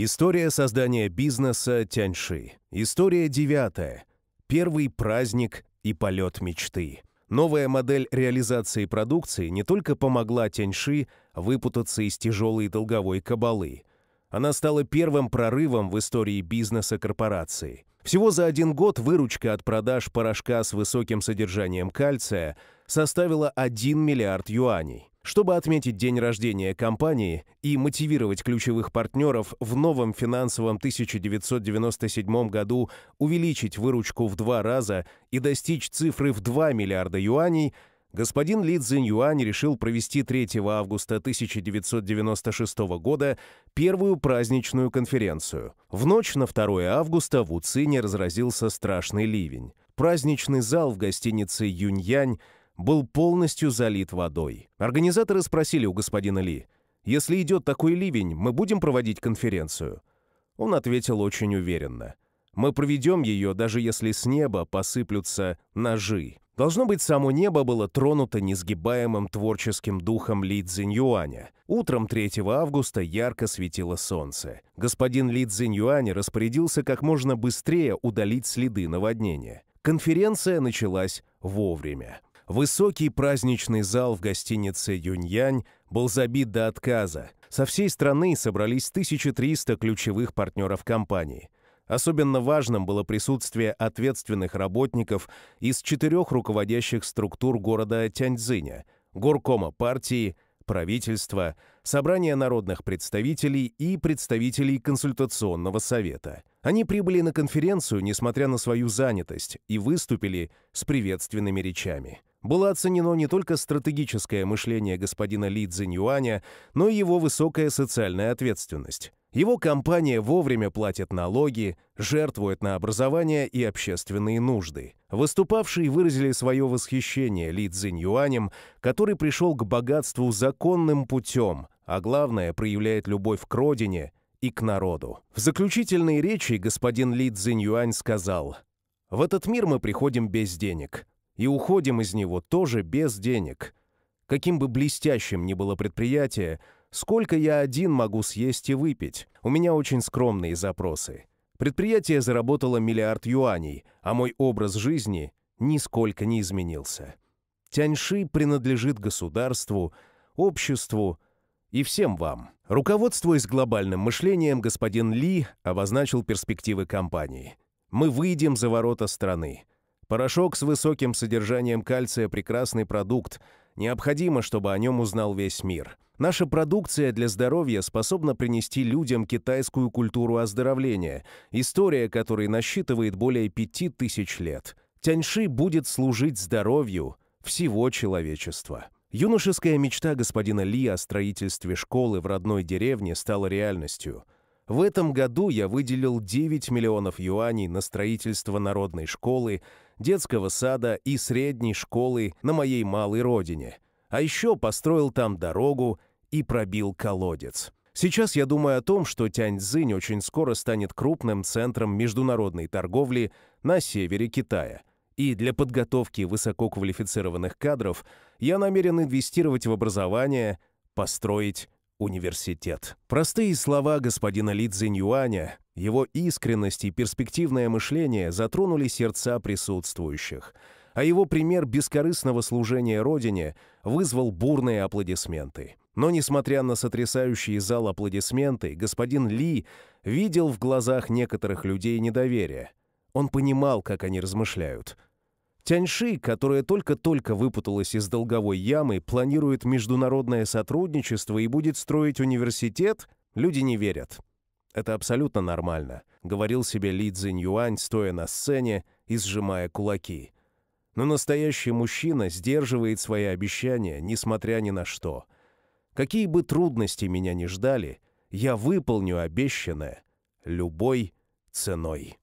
История создания бизнеса Тяньши. История девятая. Первый праздник и полет мечты. Новая модель реализации продукции не только помогла Тяньши выпутаться из тяжелой долговой кабалы. Она стала первым прорывом в истории бизнеса корпорации. Всего за один год выручка от продаж порошка с высоким содержанием кальция – составила 1 миллиард юаней. Чтобы отметить день рождения компании и мотивировать ключевых партнеров в новом финансовом 1997 году увеличить выручку в два раза и достичь цифры в 2 миллиарда юаней, господин Ли Цзиньюань решил провести 3 августа 1996 года первую праздничную конференцию. В ночь на 2 августа в Уцине разразился страшный ливень. Праздничный зал в гостинице «Юньянь» был полностью залит водой. Организаторы спросили у господина Ли, «Если идет такой ливень, мы будем проводить конференцию?» Он ответил очень уверенно. «Мы проведем ее, даже если с неба посыплются ножи». Должно быть, само небо было тронуто несгибаемым творческим духом Ли Цзиньюаня. Утром 3 августа ярко светило солнце. Господин Ли Цзиньюань распорядился как можно быстрее удалить следы наводнения. Конференция началась вовремя. Высокий праздничный зал в гостинице «Юньянь» был забит до отказа. Со всей страны собрались 1300 ключевых партнеров компании. Особенно важным было присутствие ответственных работников из четырех руководящих структур города Тяньцзиня – горкома партии, правительства, собрания народных представителей и представителей консультационного совета. Они прибыли на конференцию, несмотря на свою занятость, и выступили с приветственными речами было оценено не только стратегическое мышление господина Ли Цзиньюаня, но и его высокая социальная ответственность. Его компания вовремя платит налоги, жертвует на образование и общественные нужды. Выступавшие выразили свое восхищение Ли Цзиньюанем, который пришел к богатству законным путем, а главное, проявляет любовь к родине и к народу. В заключительной речи господин Ли Цзиньюань сказал – в этот мир мы приходим без денег и уходим из него тоже без денег. Каким бы блестящим ни было предприятие, сколько я один могу съесть и выпить, у меня очень скромные запросы. Предприятие заработало миллиард юаней, а мой образ жизни нисколько не изменился. Тяньши принадлежит государству, обществу и всем вам. Руководствуясь глобальным мышлением, господин Ли обозначил перспективы компании. «Мы выйдем за ворота страны. Порошок с высоким содержанием кальция – прекрасный продукт. Необходимо, чтобы о нем узнал весь мир. Наша продукция для здоровья способна принести людям китайскую культуру оздоровления, история которой насчитывает более пяти тысяч лет. Тяньши будет служить здоровью всего человечества. Юношеская мечта господина Ли о строительстве школы в родной деревне стала реальностью. В этом году я выделил 9 миллионов юаней на строительство народной школы – детского сада и средней школы на моей малой родине. А еще построил там дорогу и пробил колодец. Сейчас я думаю о том, что Тяньцзинь очень скоро станет крупным центром международной торговли на севере Китая. И для подготовки высококвалифицированных кадров я намерен инвестировать в образование, построить университет. Простые слова господина Ли Цзиньюаня, его искренность и перспективное мышление затронули сердца присутствующих, а его пример бескорыстного служения Родине вызвал бурные аплодисменты. Но, несмотря на сотрясающие зал аплодисменты, господин Ли видел в глазах некоторых людей недоверие. Он понимал, как они размышляют – Тяньши, которая только-только выпуталась из долговой ямы, планирует международное сотрудничество и будет строить университет, люди не верят. Это абсолютно нормально, говорил себе Ли Цзиньюань, стоя на сцене и сжимая кулаки. Но настоящий мужчина сдерживает свои обещания, несмотря ни на что. Какие бы трудности меня ни ждали, я выполню обещанное любой ценой.